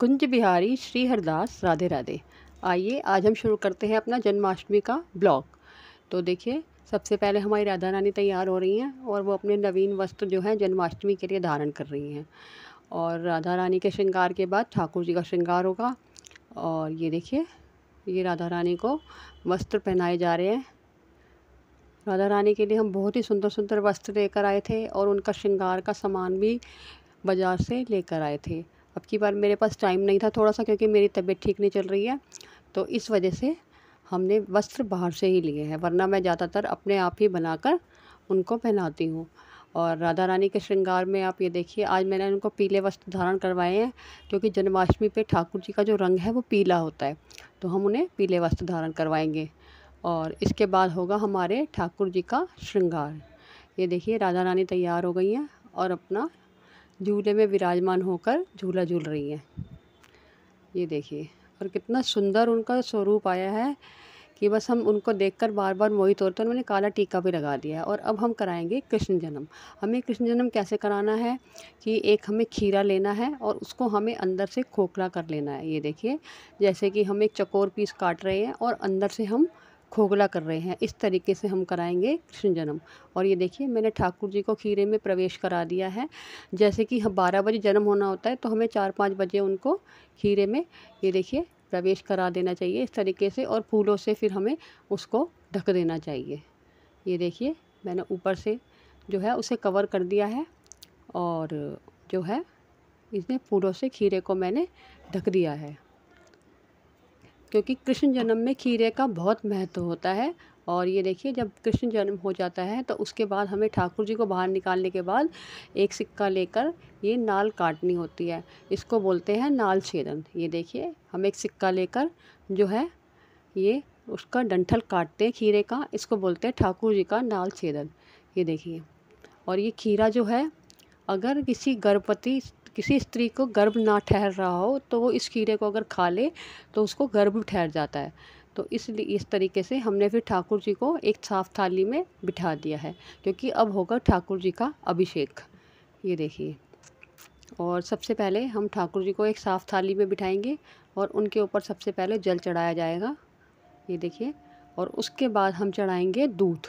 कुंज बिहारी श्री हरदास राधे राधे आइए आज हम शुरू करते हैं अपना जन्माष्टमी का ब्लॉग तो देखिए सबसे पहले हमारी राधा रानी तैयार हो रही हैं और वो अपने नवीन वस्त्र जो हैं जन्माष्टमी के लिए धारण कर रही हैं और राधा रानी के श्रृंगार के बाद ठाकुर जी का श्रृंगार होगा और ये देखिए ये राधा रानी को वस्त्र पहनाए जा रहे हैं राधा रानी के लिए हम बहुत ही सुंदर सुंदर वस्त्र लेकर आए थे और उनका श्रृंगार का सामान भी बाज़ार से लेकर आए थे अब की बार मेरे पास टाइम नहीं था थोड़ा सा क्योंकि मेरी तबीयत ठीक नहीं चल रही है तो इस वजह से हमने वस्त्र बाहर से ही लिए हैं वरना मैं ज़्यादातर अपने आप ही बनाकर उनको पहनाती हूँ और राधा रानी के श्रृंगार में आप ये देखिए आज मैंने उनको पीले वस्त्र धारण करवाए हैं क्योंकि जन्माष्टमी पे ठाकुर जी का जो रंग है वो पीला होता है तो हम उन्हें पीले वस्त्र धारण करवाएंगे और इसके बाद होगा हमारे ठाकुर जी का श्रृंगार ये देखिए राधा रानी तैयार हो गई हैं और अपना झूले में विराजमान होकर झूला झूल रही हैं ये देखिए और कितना सुंदर उनका स्वरूप आया है कि बस हम उनको देखकर बार बार मोहित होते हैं उन्होंने काला टीका भी लगा दिया है और अब हम कराएंगे कृष्ण जन्म हमें कृष्ण जन्म कैसे कराना है कि एक हमें खीरा लेना है और उसको हमें अंदर से खोखला कर लेना है ये देखिए जैसे कि हम एक चकोर पीस काट रहे हैं और अंदर से हम खोखला कर रहे हैं इस तरीके से हम कराएंगे कृष्ण जन्म और ये देखिए मैंने ठाकुर जी को खीरे में प्रवेश करा दिया है जैसे कि हम बारह बजे जन्म होना होता है तो हमें चार पाँच बजे उनको खीरे में ये देखिए प्रवेश करा देना चाहिए इस तरीके से और फूलों से फिर हमें उसको ढक देना चाहिए ये देखिए मैंने ऊपर से जो है उसे कवर कर दिया है और जो है इसने फूलों से खीरे को मैंने ढक दिया है क्योंकि कृष्ण जन्म में खीरे का बहुत महत्व होता है और ये देखिए जब कृष्ण जन्म हो जाता है तो उसके बाद हमें ठाकुर जी को बाहर निकालने के बाद एक सिक्का लेकर ये नाल काटनी होती है इसको बोलते हैं नाल छेदन ये देखिए हम एक सिक्का लेकर जो है ये उसका डंठल काटते हैं खीरे का इसको बोलते हैं ठाकुर जी का नाल छेदन ये देखिए और ये खीरा जो है अगर किसी गर्भवती किसी स्त्री को गर्भ ना ठहर रहा हो तो वो इस कीड़े को अगर खा ले तो उसको गर्भ ठहर जाता है तो इसलिए इस तरीके से हमने फिर ठाकुर जी को एक साफ थाली में बिठा दिया है क्योंकि अब होगा ठाकुर जी का अभिषेक ये देखिए और सबसे पहले हम ठाकुर जी को एक साफ थाली में बिठाएंगे और उनके ऊपर सबसे पहले जल चढ़ाया जाएगा ये देखिए और उसके बाद हम चढ़ाएंगे दूध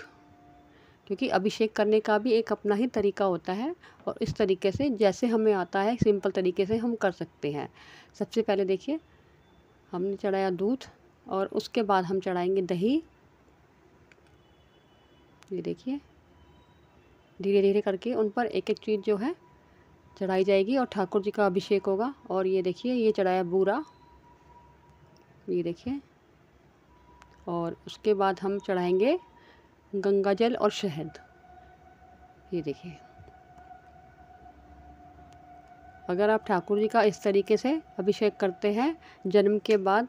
क्योंकि अभिषेक करने का भी एक अपना ही तरीका होता है और इस तरीके से जैसे हमें आता है सिंपल तरीके से हम कर सकते हैं सबसे पहले देखिए हमने चढ़ाया दूध और उसके बाद हम चढ़ाएंगे दही ये देखिए धीरे धीरे करके उन पर एक एक चीज़ जो है चढ़ाई जाएगी और ठाकुर जी का अभिषेक होगा और ये देखिए ये चढ़ाया बूरा ये देखिए और उसके बाद हम चढ़ाएंगे गंगा जल और शहद ये देखिए अगर आप ठाकुर जी का इस तरीके से अभिषेक करते हैं जन्म के बाद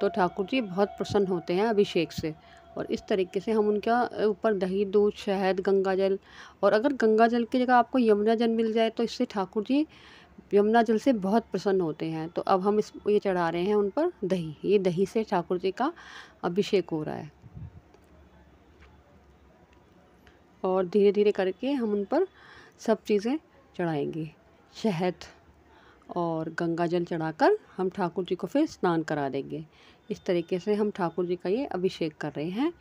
तो ठाकुर जी बहुत प्रसन्न होते हैं अभिषेक से और इस तरीके से हम उनका ऊपर दही दूध शहद गंगा जल और अगर गंगा जल की जगह आपको यमुना जल मिल जाए तो इससे ठाकुर जी यमुना जल से बहुत प्रसन्न होते हैं तो अब हम इस ये चढ़ा रहे हैं उन पर दही ये दही से ठाकुर जी का अभिषेक हो रहा है और धीरे धीरे करके हम उन पर सब चीज़ें चढ़ाएंगे शहद और गंगा जल चढ़ा हम ठाकुर जी को फिर स्नान करा देंगे इस तरीके से हम ठाकुर जी का ये अभिषेक कर रहे हैं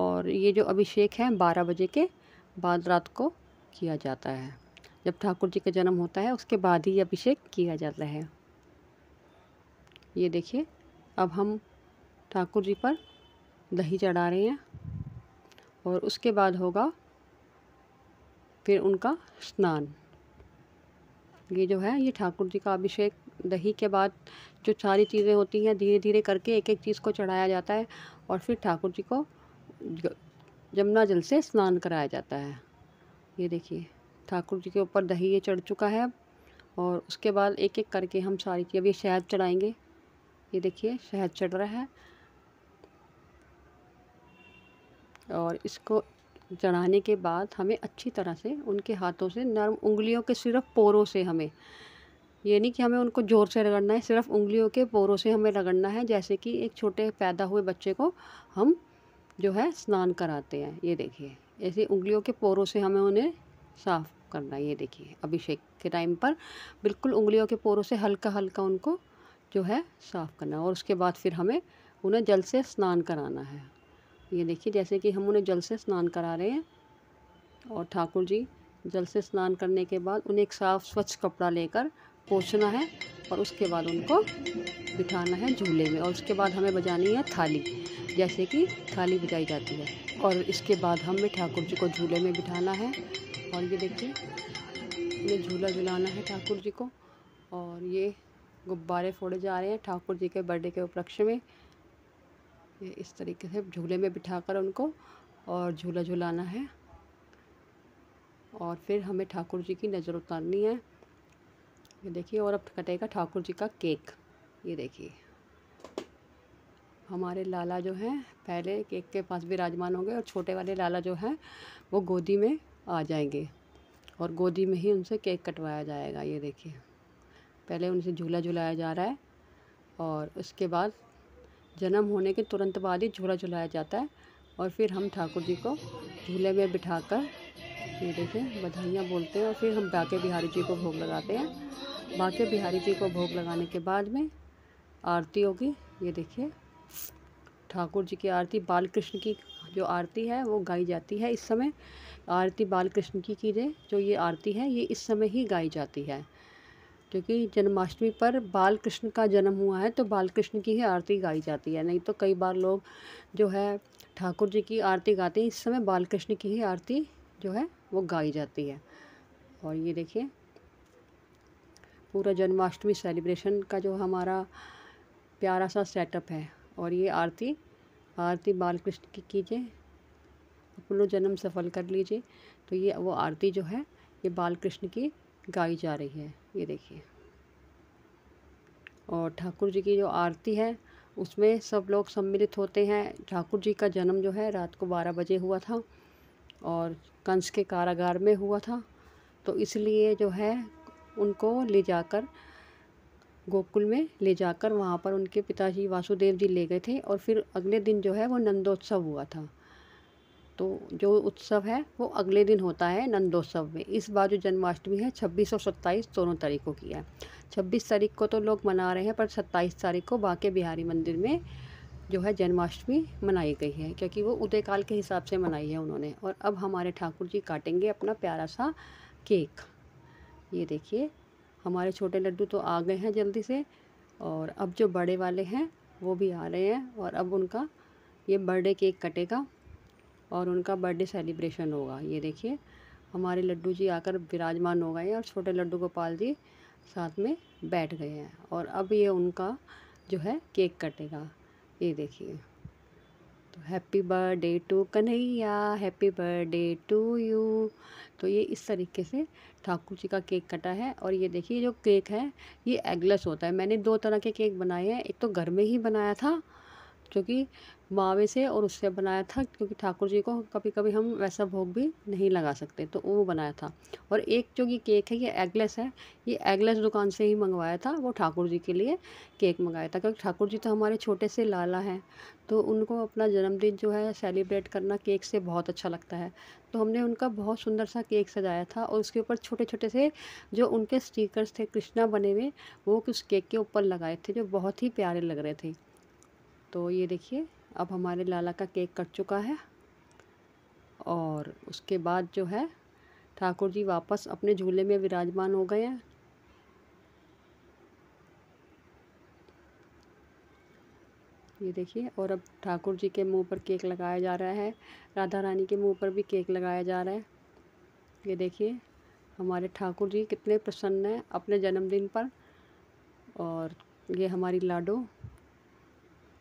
और ये जो अभिषेक है बारह बजे के बाद रात को किया जाता है जब ठाकुर जी का जन्म होता है उसके बाद ही अभिषेक किया जाता है ये देखिए अब हम ठाकुर जी पर दही चढ़ा रहे हैं और उसके बाद होगा फिर उनका स्नान ये जो है ये ठाकुर जी का अभिषेक दही के बाद जो सारी चीज़ें होती हैं धीरे धीरे करके एक एक चीज़ को चढ़ाया जाता है और फिर ठाकुर जी को जमुना जल से स्नान कराया जाता है ये देखिए ठाकुर जी के ऊपर दही ये चढ़ चुका है और उसके बाद एक एक करके हम सारी चीज़ अभी शहद चढ़ाएँगे ये देखिए शहद चढ़ रहा है और इसको चढ़ाने के बाद हमें अच्छी तरह से उनके हाथों से नरम उंगलियों के सिर्फ पोरों से हमें ये नहीं कि हमें उनको ज़ोर से रगड़ना है सिर्फ उंगलियों के पोरों से हमें रगड़ना है जैसे कि एक छोटे पैदा हुए बच्चे को हम जो है स्नान कराते हैं ये देखिए ऐसे उंगलियों के पोरों से हमें उन्हें साफ़ करना है ये देखिए अभिषेक के टाइम पर बिल्कुल उंगलियों के पोरों से हल्का हल्का उनको जो है साफ़ करना और उसके बाद फिर हमें उन्हें जल से स्नान कराना है ये देखिए जैसे कि हम उन्हें जल से स्नान करा रहे हैं और ठाकुर जी जल से स्नान करने के बाद उन्हें एक साफ़ स्वच्छ कपड़ा लेकर पोछना है और उसके बाद उनको बिठाना है झूले में और उसके बाद हमें बजानी है थाली जैसे कि थाली बजाई जाती है और इसके बाद हमें ठाकुर जी को झूले में बिठाना है और ये देखिए उन्हें झूला झुलाना है ठाकुर जी को और ये गुब्बारे फोड़े जा रहे हैं ठाकुर जी के बर्थडे के उपलक्ष्य में इस तरीके से झूले में बिठाकर उनको और झूला झूलाना है और फिर हमें ठाकुर जी की नज़र उतारनी है ये देखिए और अब कटेगा ठाकुर जी का केक ये देखिए हमारे लाला जो हैं पहले केक के पास भी राजमान होंगे और छोटे वाले लाला जो हैं वो गोदी में आ जाएंगे और गोदी में ही उनसे केक कटवाया जाएगा ये देखिए पहले उनसे झूला झुलाया जा रहा है और उसके बाद जन्म होने के तुरंत बाद ही झूला झुलाया जाता है और फिर हम ठाकुर जी को झूले में बिठा कर ये देखिए बधाइयाँ बोलते हैं और फिर हम बाके बिहारी जी को भोग लगाते हैं बाके बिहारी जी को भोग लगाने के बाद में आरती होगी ये देखिए ठाकुर जी की आरती बाल कृष्ण की जो आरती है वो गाई जाती है इस समय आरती बाल कृष्ण की की जो ये आरती है ये इस समय ही गाई जाती है क्योंकि जन्माष्टमी पर बाल कृष्ण का जन्म हुआ है तो बाल कृष्ण की ही आरती गाई जाती है नहीं तो कई बार लोग जो है ठाकुर जी की आरती गाते हैं इस समय बाल कृष्ण की ही आरती जो है वो गाई जाती है और ये देखिए पूरा जन्माष्टमी सेलिब्रेशन का जो हमारा प्यारा सा सेटअप है और ये आरती आरती बाल कृष्ण की कीजिए अपनो जन्म सफल कर लीजिए तो ये वो आरती जो है ये बाल कृष्ण की गाई जा रही है ये देखिए और ठाकुर जी की जो आरती है उसमें सब लोग सम्मिलित होते हैं ठाकुर जी का जन्म जो है रात को बारह बजे हुआ था और कंस के कारागार में हुआ था तो इसलिए जो है उनको ले जाकर गोकुल में ले जाकर वहाँ पर उनके पिताजी वासुदेव जी ले गए थे और फिर अगले दिन जो है वो नंदोत्सव हुआ था तो जो उत्सव है वो अगले दिन होता है नंदोत्सव में इस बार जो जन्माष्टमी है छब्बीस और सत्ताईस दोनों तारीखों की है छब्बीस तारीख को तो लोग मना रहे हैं पर सत्ताईस तारीख को बांके बिहारी मंदिर में जो है जन्माष्टमी मनाई गई है क्योंकि वो उदयकाल के हिसाब से मनाई है उन्होंने और अब हमारे ठाकुर जी काटेंगे अपना प्यारा सा केक ये देखिए हमारे छोटे लड्डू तो आ गए हैं जल्दी से और अब जो बड़े वाले हैं वो भी आ रहे हैं और अब उनका ये बर्थडे केक कटेगा और उनका बर्थडे सेलिब्रेशन होगा ये देखिए हमारे लड्डू जी आकर विराजमान हो गए हैं और छोटे लड्डू गोपाल जी साथ में बैठ गए हैं और अब ये उनका जो है केक कटेगा ये देखिए तो happy birthday to Kanhaiya happy birthday to you तो ये इस तरीके से ठाकुर जी का केक कटा है और ये देखिए जो केक है ये एगलेस होता है मैंने दो तरह के केक बनाए हैं एक तो घर में ही बनाया था क्योंकि मावे से और उससे बनाया था क्योंकि ठाकुर जी को कभी कभी हम वैसा भोग भी नहीं लगा सकते तो वो बनाया था और एक जो ये केक है ये एगलेस है ये एगलेस दुकान से ही मंगवाया था वो ठाकुर जी के लिए केक मंगाया था क्योंकि ठाकुर जी तो हमारे छोटे से लाला हैं तो उनको अपना जन्मदिन जो है सेलिब्रेट करना केक से बहुत अच्छा लगता है तो हमने उनका बहुत सुंदर सा केक सजाया था और उसके ऊपर छोटे छोटे से जो उनके स्टिकर्स थे कृष्णा बने हुए वो उस केक के ऊपर लगाए थे जो बहुत ही प्यारे लग रहे थे तो ये देखिए अब हमारे लाला का केक कट चुका है और उसके बाद जो है ठाकुर जी वापस अपने झूले में विराजमान हो गए हैं ये देखिए और अब ठाकुर जी के मुंह पर केक लगाया जा रहा है राधा रानी के मुंह पर भी केक लगाया जा रहा है ये देखिए हमारे ठाकुर जी कितने प्रसन्न हैं अपने जन्मदिन पर और ये हमारी लाडो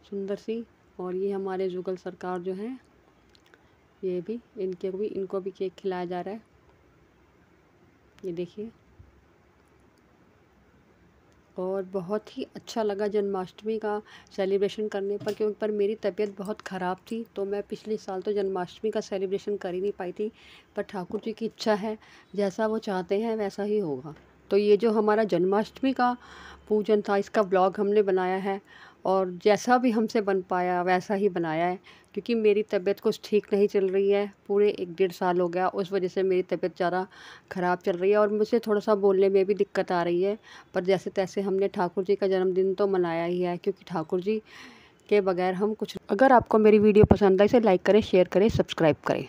सुंदर सी और ये हमारे जुगल सरकार जो हैं ये भी इनके भी इनको भी केक खिलाया जा रहा है ये देखिए और बहुत ही अच्छा लगा जन्माष्टमी का सेलिब्रेशन करने पर क्योंकि पर मेरी तबीयत बहुत ख़राब थी तो मैं पिछले साल तो जन्माष्टमी का सेलिब्रेशन कर ही नहीं पाई थी पर ठाकुर जी की इच्छा है जैसा वो चाहते हैं वैसा ही होगा तो ये जो हमारा जन्माष्टमी का पूजन था इसका ब्लॉग हमने बनाया है और जैसा भी हमसे बन पाया वैसा ही बनाया है क्योंकि मेरी तबीयत कुछ ठीक नहीं चल रही है पूरे एक डेढ़ साल हो गया उस वजह से मेरी तबीयत ज़्यादा ख़राब चल रही है और मुझे थोड़ा सा बोलने में भी दिक्कत आ रही है पर जैसे तैसे हमने ठाकुर जी का जन्मदिन तो मनाया ही है क्योंकि ठाकुर जी के बगैर हम कुछ अगर आपको मेरी वीडियो पसंद आई इसे तो लाइक करें शेयर करें सब्सक्राइब करें